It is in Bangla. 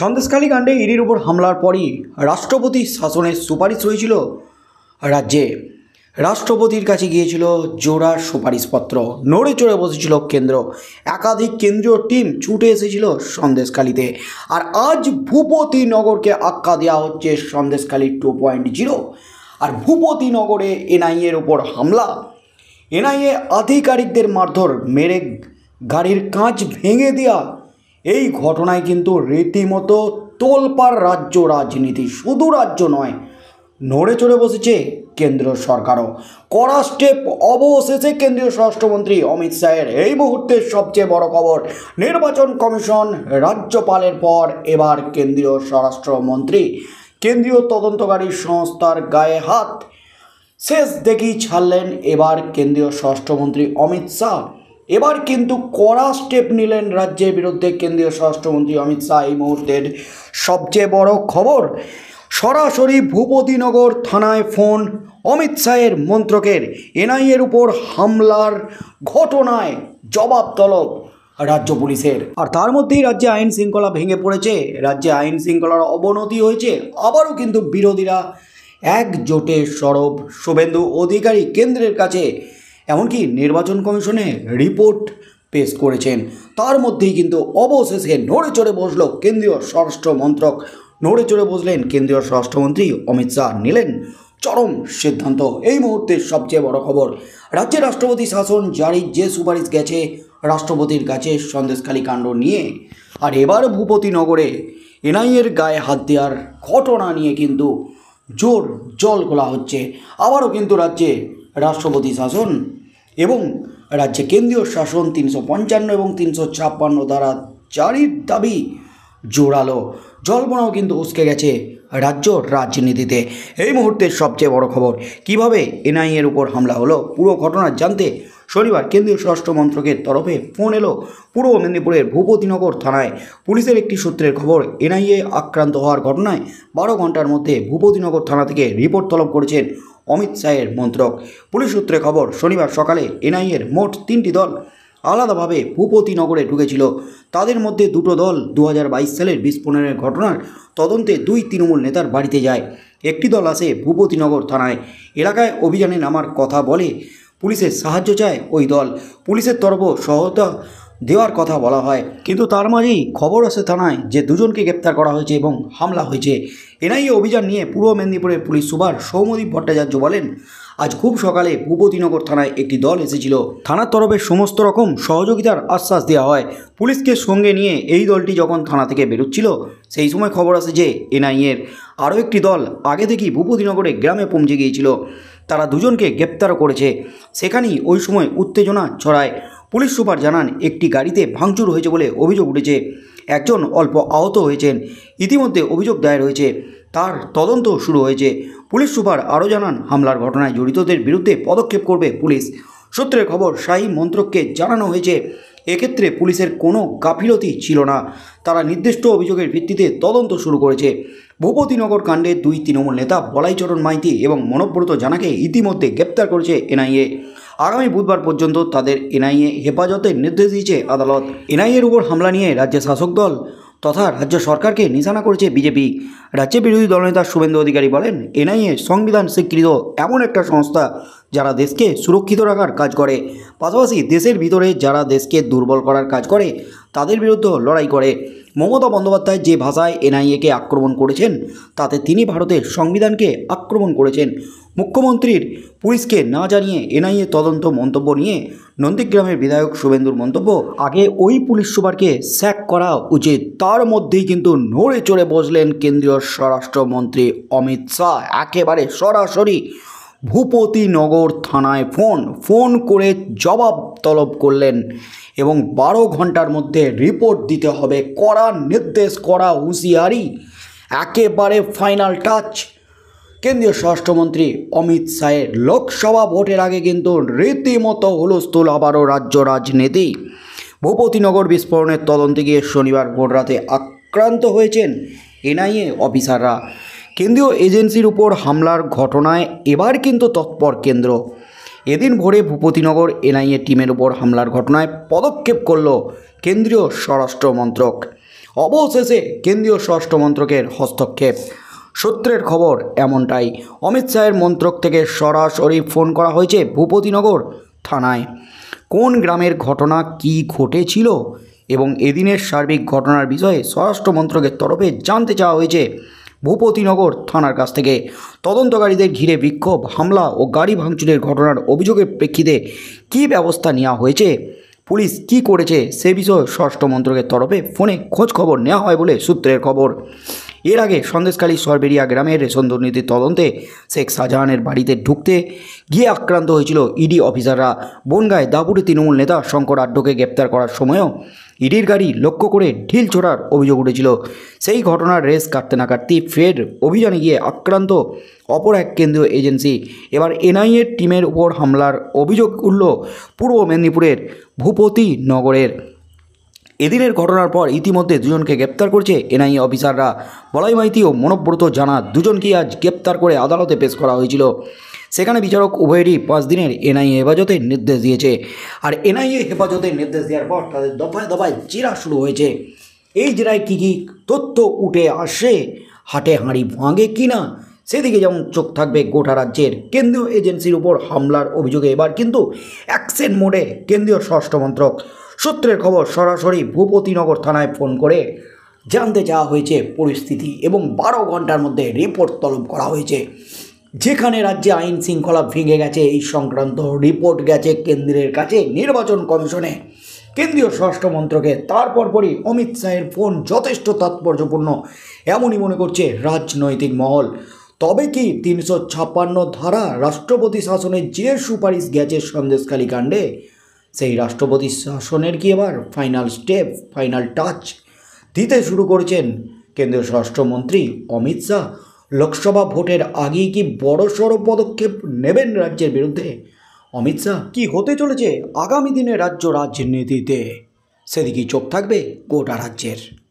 সন্দেশখালী কাণ্ডে ইডির উপর হামলার পরই রাষ্ট্রপতি শাসনের সুপারিশ হয়েছিল রাজ্যে রাষ্ট্রপতির কাছে গিয়েছিল জোড়া সুপারিশপত্র নড়ে চড়ে বসেছিল কেন্দ্র একাধিক কেন্দ্রীয় টিম ছুটে এসেছিল সন্দেশখালীতে আর আজ ভূপতি নগরকে আক্কা দেওয়া হচ্ছে সন্দেশখালি টু পয়েন্ট জিরো আর ভূপতি নগরে এনআইএর ওপর হামলা এনআইএ আধিকারিকদের মারধর মেরে গাড়ির কাঁচ ভেঙে দেওয়া এই ঘটনায় কিন্তু রীতিমতো তোলপাড় রাজ্য রাজনীতি শুধু রাজ্য নয় নড়ে চড়ে বসেছে কেন্দ্র সরকারও কড়া স্টেপ অবশেষে কেন্দ্রীয় স্বরাষ্ট্রমন্ত্রী অমিত শাহের এই মুহূর্তের সবচেয়ে বড় খবর নির্বাচন কমিশন রাজ্যপালের পর এবার কেন্দ্রীয় স্বরাষ্ট্রমন্ত্রী কেন্দ্রীয় তদন্তকারী সংস্থার গায়ে হাত শেষ দেখি ছাড়লেন এবার কেন্দ্রীয় স্বরাষ্ট্রমন্ত্রী অমিত শাহ এবার কিন্তু কড়া স্টেপ নিলেন রাজ্যের বিরুদ্ধে কেন্দ্রীয় স্বরাষ্ট্রমন্ত্রী অমিত শাহ এই মুহূর্তের সবচেয়ে বড় খবর সরাসরি ভূপতিনগর থানায় ফোন অমিত শাহের মন্ত্রকের এনআইএর উপর হামলার ঘটনায় জবাব তলব রাজ্য পুলিশের আর তার মধ্যেই রাজ্যে আইন শৃঙ্খলা ভেঙে পড়েছে রাজ্যে আইন শৃঙ্খলার অবনতি হয়েছে আবারও কিন্তু বিরোধীরা একজোটে সরব শুভেন্দু অধিকারী কেন্দ্রের কাছে এমনকি নির্বাচন কমিশনে রিপোর্ট পেশ করেছেন তার মধ্যেই কিন্তু অবশেষে নড়ে চড়ে বসল কেন্দ্রীয় স্বরাষ্ট্র মন্ত্রক নড়ে চড়ে বসলেন কেন্দ্রীয় স্বরাষ্ট্রমন্ত্রী অমিত শাহ নিলেন চরম সিদ্ধান্ত এই মুহূর্তে সবচেয়ে বড় খবর রাজ্যে রাষ্ট্রপতি শাসন জারির যে সুপারিশ গেছে রাষ্ট্রপতির কাছে সন্দেশখালী কাণ্ড নিয়ে আর এবার ভূপতিনগরে এনআইয়ের গায়ে হাত দেওয়ার ঘটনা নিয়ে কিন্তু জোর জল খোলা হচ্ছে আবারও কিন্তু রাজ্যে রাষ্ট্রপতি শাসন এবং রাজ্যে কেন্দ্রীয় শাসন তিনশো পঞ্চান্ন এবং তিনশো ছাপ্পান্ন দ্বারা চারির দাবি জোরালো জল্পনাও কিন্তু উসকে গেছে রাজ্য রাজনীতিতে এই মুহূর্তের সবচেয়ে বড় খবর কিভাবে এনআইএর উপর হামলা হলো পুরো ঘটনা জানতে শনিবার কেন্দ্রীয় স্বরাষ্ট্র মন্ত্রকের তরফে ফোন এলো পূর্ব মেদিনীপুরের ভূপতিনগর থানায় পুলিশের একটি সূত্রের খবর এনআইএ আক্রান্ত হওয়ার ঘটনায় বারো ঘন্টার মধ্যে ভূপতিনগর থানা থেকে রিপোর্ট তলব করেছেন অমিত শাহের মন্ত্রক পুলিশ সূত্রে খবর শনিবার সকালে এনআইএর মোট তিনটি দল আলাদাভাবে ভূপতিনগরে ঢুকেছিল তাদের মধ্যে দুটো দল দু সালের বিস্ফোরণের ঘটনার তদন্তে দুই তৃণমূল নেতার বাড়িতে যায় একটি দল আসে ভূপতিনগর থানায় এলাকায় অভিযানে নামার কথা বলে পুলিশের সাহায্য চায় ওই দল পুলিশের তরফ সহায়তা দেওয়ার কথা বলা হয় কিন্তু তার মাঝেই খবর আসে থানায় যে দুজনকে গ্রেপ্তার করা হয়েছে এবং হামলা হয়েছে এনআইএ অভিযান নিয়ে পূর্ব মেদিনীপুরের পুলিশ সুপার সৌমদীপ ভট্টাচার্য বলেন আজ খুব সকালে ভূপতিনগর থানায় একটি দল এসেছিল থানার তরফে সমস্ত রকম সহযোগিতার আশ্বাস দেওয়া হয় পুলিশকে সঙ্গে নিয়ে এই দলটি যখন থানা থেকে বেরোচ্ছিল সেই সময় খবর আসে যে এনআইএর আরও একটি দল আগে থেকেই ভূপতিনগরে গ্রামে পৌঁছে গিয়েছিল তারা দুজনকে গ্রেপ্তারও করেছে সেখানেই ওই সময় উত্তেজনা ছড়ায় পুলিশ সুপার জানান একটি গাড়িতে ভাঙচুর হয়েছে বলে অভিযোগ উঠেছে একজন অল্প আহত হয়েছেন ইতিমধ্যে অভিযোগ দায়ের হয়েছে তার তদন্ত শুরু হয়েছে পুলিশ সুপার আরও জানান হামলার ঘটনায় জড়িতদের বিরুদ্ধে পদক্ষেপ করবে পুলিশ সূত্রের খবর শাহী মন্ত্রককে জানানো হয়েছে এক্ষেত্রে পুলিশের কোনো গাফিলতি ছিল না তারা নির্দিষ্ট অভিযোগের ভিত্তিতে তদন্ত শুরু করেছে ভূপতিনগর কাণ্ডে দুই তৃণমূল নেতা বলাইচরণ মাইতি এবং মনব্রত জানাকে ইতিমধ্যে গ্রেপ্তার করেছে এনআইএ আগামী বুধবার পর্যন্ত তাদের এনআইএ হেফাজতের নির্দেশ দিয়েছে আদালত এনআইএর উপর হামলা নিয়ে রাজ্যের শাসক দল তথা রাজ্য সরকারকে নিশানা করেছে বিজেপি রাজ্যে বিরোধী দলনেতা শুভেন্দু অধিকারী বলেন এনআইএ সংবিধান স্বীকৃত এমন একটা সংস্থা যারা দেশকে সুরক্ষিত রাখার কাজ করে পাশাপাশি দেশের ভিতরে যারা দেশকে দুর্বল করার কাজ করে তাদের বিরুদ্ধেও লড়াই করে মমতা বন্দ্যোপাধ্যায় যে ভাষায় এনআইএকে আক্রমণ করেছেন তাতে তিনি ভারতের সংবিধানকে আক্রমণ করেছেন মুখ্যমন্ত্রীর পুলিশকে না জানিয়ে এনআইএ তদন্ত মন্তব্য নিয়ে নন্দীগ্রামের বিধায়ক শুভেন্দুর মন্তব্য আগে ওই পুলিশ সুপারকে স্যাক করা উচিত তার মধ্যেই কিন্তু নড়ে চড়ে বসলেন কেন্দ্রীয় স্বরাষ্ট্রমন্ত্রী অমিত শাহ একেবারে সরাসরি ভূপতিনগর থানায় ফোন ফোন করে জবাব তলব করলেন এবং বারো ঘন্টার মধ্যে রিপোর্ট দিতে হবে কড়া নির্দেশ করা হুঁশিয়ারি একেবারে ফাইনাল টাচ কেন্দ্রীয় স্বরাষ্ট্রমন্ত্রী অমিত শাহের লোকসভা ভোটের আগে কিন্তু রীতিমতো হুলস্থুল আবারও রাজ্য রাজনীতি ভূপতিনগর বিস্ফোরণের তদন্তে গিয়ে শনিবার ভোররাতে আক্রান্ত হয়েছেন এনআইএ অফিসাররা কেন্দ্রীয় এজেন্সির উপর হামলার ঘটনায় এবার কিন্তু তৎপর কেন্দ্র এদিন ভোরে ভূপতিনগর এনআইএ টিমের উপর হামলার ঘটনায় পদক্ষেপ করল কেন্দ্রীয় স্বরাষ্ট্রমন্ত্রক অবশেষে কেন্দ্রীয় স্বরাষ্ট্রমন্ত্রকের হস্তক্ষেপ সূত্রের খবর এমনটাই অমিত শাহের মন্ত্রক থেকে সরাসরি ফোন করা হয়েছে ভূপতিনগর থানায় কোন গ্রামের ঘটনা কি ঘটেছিল এবং এদিনের সার্বিক ঘটনার বিষয়ে স্বরাষ্ট্রমন্ত্রকের তরফে জানতে চাওয়া হয়েছে ভূপতিনগর থানার কাছ থেকে তদন্তকারীদের ঘিরে বিক্ষোভ হামলা ও গাড়ি ভাঙচুরের ঘটনার অভিযোগের প্রেক্ষিতে কী ব্যবস্থা নেওয়া হয়েছে পুলিশ কি করেছে সে বিষয়ে ষষ্ঠ মন্ত্রকের তরফে ফোনে খোঁজ খবর নেওয়া হয় বলে সূত্রের খবর এর আগে সন্দেশখালী সরবেরিয়া গ্রামের রেশন দুর্নীতির তদন্তে শেখ শাহজাহানের বাড়িতে ঢুকতে গিয়ে আক্রান্ত হয়েছিল ইডি অফিসাররা বনগায় দাপুরে তৃণমূল নেতা শঙ্কর আড্ডকে গ্রেপ্তার করার সময়ও ইডির গাড়ি লক্ষ্য করে ঢিল ছোড়ার অভিযোগ উঠেছিল সেই ঘটনার রেস কাটতে না কাটতেই ফের অভিযানে গিয়ে আক্রান্ত অপর এক কেন্দ্রীয় এজেন্সি এবার এনআইএর টিমের উপর হামলার অভিযোগ উঠল পূর্ব মেদিনীপুরের ভূপতি নগরের এদিনের ঘটনার পর ইতিমধ্যে দুজনকে গ্রেপ্তার করছে এনআইএ অফিসাররা বলাই মাইতি ও মনব্রত জানা দুজনকে আজ গ্রেপ্তার করে আদালতে পেশ করা হয়েছিল সেখানে বিচারক উভয়েরই পাঁচ দিনের এনআইএ হেফাজতের নির্দেশ দিয়েছে আর এনআইএ হেফাজতের নির্দেশ দেওয়ার পর তাদের দফায় দফায় জেরা শুরু হয়েছে এই জেরায় কী কী তথ্য উঠে আসে হাটে হাঁড়ি ভাঙে কি না সেদিকে যেমন চোখ থাকবে গোটা রাজ্যের কেন্দ্রীয় এজেন্সির উপর হামলার অভিযোগে এবার কিন্তু অ্যাকসেন্ট মোডে কেন্দ্রীয় স্বরাষ্ট্রমন্ত্রক সূত্রের খবর সরাসরি ভূপতিনগর থানায় ফোন করে জানতে চাওয়া হয়েছে পরিস্থিতি এবং বারো ঘন্টার মধ্যে রিপোর্ট তলব করা হয়েছে যেখানে রাজ্যে আইন শৃঙ্খলা ভেঙে গেছে এই সংক্রান্ত রিপোর্ট গেছে কেন্দ্রের কাছে নির্বাচন কমিশনে কেন্দ্রীয় স্বরাষ্ট্রমন্ত্রকে তারপর পরই অমিত শাহের ফোন যথেষ্ট তাৎপর্যপূর্ণ এমনই মনে করছে রাজনৈতিক মহল তবে কি তিনশো ছাপ্পান্ন ধারা রাষ্ট্রপতি শাসনের যে সুপারিশ গেছে সন্দেশখালী কাণ্ডে সেই রাষ্ট্রপতি শাসনের কি এবার ফাইনাল স্টেপ ফাইনাল টাচ দিতে শুরু করছেন কেন্দ্রীয় স্বরাষ্ট্রমন্ত্রী অমিত শাহ লোকসভা ভোটের আগেই কি বড়সড় পদক্ষেপ নেবেন রাজ্যের বিরুদ্ধে অমিত শাহ কি হতে চলেছে আগামী দিনে রাজ্য রাজনীতিতে সেদিকেই চোখ থাকবে গোটা রাজ্যের